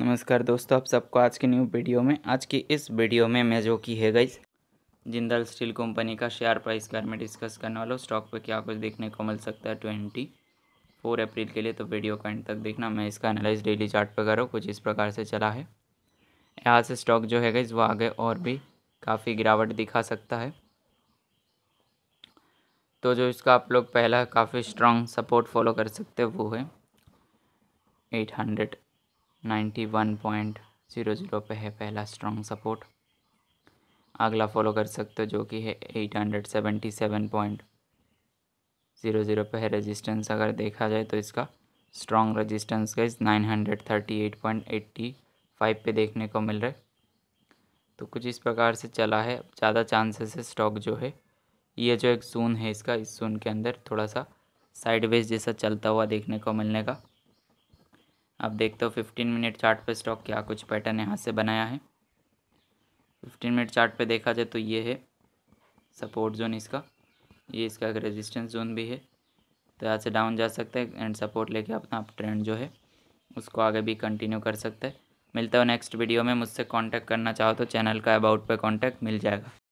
नमस्कार दोस्तों आप सबको आज की न्यू वीडियो में आज की इस वीडियो में मैं जो की है गई जिंदल स्टील कंपनी का शेयर प्राइस के में डिस्कस करने वाला स्टॉक पे क्या कुछ देखने को मिल सकता है ट्वेंटी फोर अप्रैल के लिए तो वीडियो का एंड तक देखना मैं इसका एनालाइज डेली चार्ट पे करो कुछ इस प्रकार से चला है यहाँ से स्टॉक जो है गई वो आगे और भी काफ़ी गिरावट दिखा सकता है तो जो इसका आप लोग पहला काफ़ी स्ट्रॉन्ग सपोर्ट फॉलो कर सकते वो है eight hundred ninety one point zero zero पे है पहला स्ट्रॉन्ग सपोर्ट अगला फॉलो कर सकते हो जो कि है eight hundred seventy seven point zero zero पर है रेजिस्टेंस अगर देखा जाए तो इसका स्ट्रॉन्ग रेजिस्टेंस इस nine hundred thirty eight point eighty five पर देखने को मिल रहा है तो कुछ इस प्रकार से चला है ज़्यादा चांसेस है स्टॉक जो है ये जो एक जून है इसका इस जोन के अंदर थोड़ा सा साइडवेज जैसा चलता हुआ देखने को मिलने का आप देखते हो फिफ्टीन मिनट चार्ट पे स्टॉक क्या कुछ पैटर्न यहाँ से बनाया है फिफ्टीन मिनट चार्ट पे देखा जाए तो ये है सपोर्ट जोन इसका ये इसका एक रेजिस्टेंस जोन भी है तो यहाँ से डाउन जा सकते हैं एंड सपोर्ट लेके अपना आप ट्रेंड जो है उसको आगे भी कंटिन्यू कर सकते हैं मिलता हो नेक्स्ट वीडियो में मुझसे कॉन्टैक्ट करना चाहो तो चैनल का अबाउट पर कॉन्टैक्ट मिल जाएगा